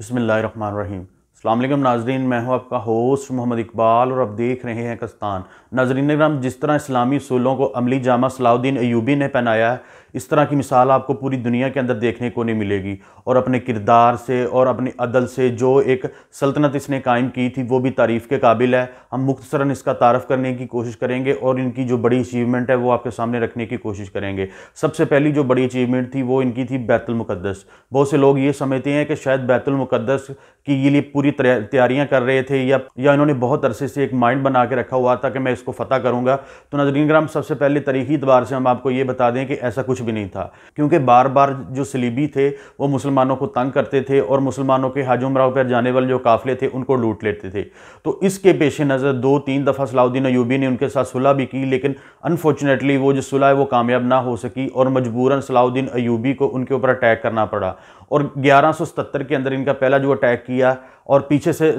बसमिल अल्लाम नाजरीन मैं हूँ आपका होस्ट मोहम्मद इकबाल और आप देख रहे हैं कस्तान नाजरीन जिस तरह इस्लामी असूलों को अमली जामा सलाउद्दीन एयूबी ने पहनाया है इस तरह की मिसाल आपको पूरी दुनिया के अंदर देखने को नहीं मिलेगी और अपने किरदार से और अपने अदल से जो एक सल्तनत इसने कायम की थी वो भी तारीफ़ के काबिल है हम मुख्तसरा इसका तारफ़ करने की कोशिश करेंगे और इनकी जो बड़ी अचीवमेंट है वो आपके सामने रखने की कोशिश करेंगे सबसे पहली जो बड़ी अचीवमेंट थी वो इनकी थी बैतुलमक़दस बहुत से लोग ये समझते हैं कि शायद बैतुलमक़दस की ये लिए पूरी तैयारियाँ कर रहे थे या या इन्होंने बहुत अरसे से एक माइंड बना के रखा हुआ था कि मैं इसको फ़तह करूँगा तो नजरिन ग्राम सबसे पहले तरीकी एतबार से हम आपको ये बता दें कि ऐसा कुछ भी नहीं था क्योंकि बार बार जो सलीबी थे वो मुसलमानों को तंग करते थे और मुसलमानों के हाजम राव पर जाने वाले जो काफ़िले थे उनको लूट लेते थे तो इसके पेश नज़र दो तीन दफ़ा सलाउद्दीन अयूबी ने उनके साथ सुलह भी की लेकिन अनफॉर्चुनेटली वो जो सुलह है वो कामयाब ना हो सकी और मजबूरन सलाउद्दीन अयूबी को उनके ऊपर अटैक करना पड़ा और 1177 के अंदर इनका पहला जो अटैक किया और पीछे से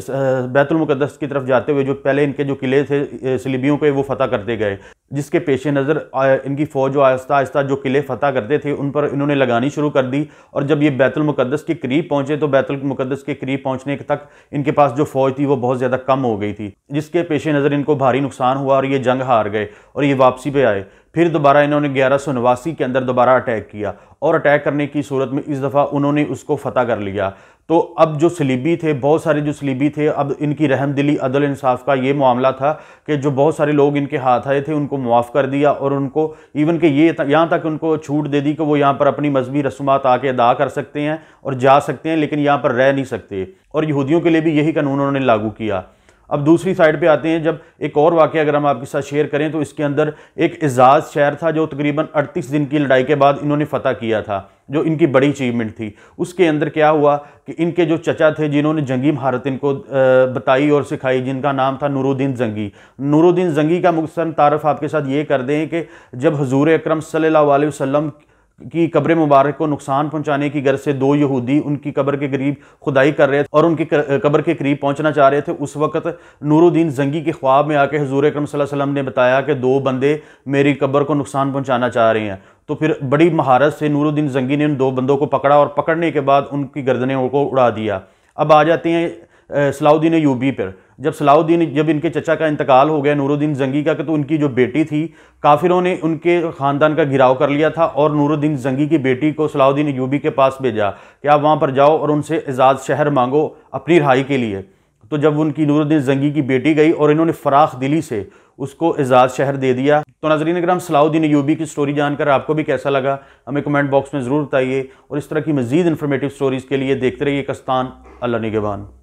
बैतुलमक़दस की तरफ जाते हुए जो पहले इनके जो किले थे सलीबियों के वो फतह करते गए जिसके पेश नज़र इनकी फ़ौज जो आहिस्ता आहिस्ता जो किले फ़तह करते थे उन पर इन्होंने लगानी शुरू कर दी और जब ये बैतुलमक़दस के करीब पहुँचे तो बैतुलमक़दस के करीब पहुँचने तक इनके पास जो फ़ौज थी वो बहुत ज़्यादा कम हो गई थी जिसके पेश नज़र इनको भारी नुकसान हुआ और ये जंग हार गए और ये वापसी पर आए फिर दोबारा इन्होंने ग्यारह सौ नवासी के अंदर दोबारा अटैक किया और अटैक करने की सूरत में इस दफ़ा उन्होंने उसको फ़तह कर लिया तो अब जो सलीबी थे बहुत सारे जो सलीबी थे अब इनकी रहम दिली अदल इंसाफ का ये मामला था कि जो बहुत सारे लोग इनके हाथ आए थे उनको मुआफ़ कर दिया और उनको इवन के ये यहाँ तक उनको छूट दे दी कि वो यहाँ पर अपनी मजहबी रसूमात आके अदा कर सकते हैं और जा सकते हैं लेकिन यहाँ पर रह नहीं सकते और यहूदियों के लिए भी यही कानून उन्होंने लागू किया अब दूसरी साइड पे आते हैं जब एक और वाक्य अगर हम आपके साथ शेयर करें तो इसके अंदर एक एजाज शहर था जो तकरीबन 38 दिन की लड़ाई के बाद इन्होंने फतह किया था जो इनकी बड़ी अचीवमेंट थी उसके अंदर क्या हुआ कि इनके जो चचा थे जिन्होंने जंगी महारत इनको बताई और सिखाई जिनका नाम था नूरुद्दीन जंगी नूरुद्दीन जंगी का मुख्तर तारफ़ आपके साथ ये कर दें कि जब हजूर अक्रम सल्ला वसम की कब्र मुबारक को नुकसान पहुंचाने की गर्ज से दो यहूदी उनकी कब्र के करीब खुदाई कर रहे थे और उनकी कब्र के करीब पहुंचना चाह रहे थे उस वक्त नूरुद्दीन जंगी के ख्वाब में आके हजूर अक्रम वसम ने बताया कि दो बंदे मेरी कब्र को नुकसान पहुंचाना चाह रहे हैं तो फिर बड़ी महारत से नूरुद्दीन जंगी ने उन दो बंदों को पकड़ा और पकड़ने के बाद उनकी गर्दने को उड़ा दिया अब आ जाते हैं सलाउद्दीन यूबी पर जब सलाउद्दीन जब इनके चचा का इंतकाल हो गया नूरुद्दीन जंगी का तो उनकी जो बेटी थी काफिरों ने उनके ख़ानदान का घिराव कर लिया था और नूरुद्दीन जंगी की बेटी को सलाउद्दीन यूबी के पास भेजा कि आप वहाँ पर जाओ और उनसे एजाज़ शहर मांगो अपनी रहाई के लिए तो जब उनकी नूरुद्दीन जंगी की बेटी गई और इन्होंने फराख दिली से उसको एजाज़ शहर दे दिया तो नाजरीन अगर हम सलाउद्दीन यूबी की स्टोरी जानकर आपको भी कैसा लगा हमें कमेंट बॉक्स में ज़रूर बताइए और इस तरह की मज़ीद इन्फॉर्मेटिव स्टोरीज़ के लिए देखते रहिए कस्तान अल्लाह निगबान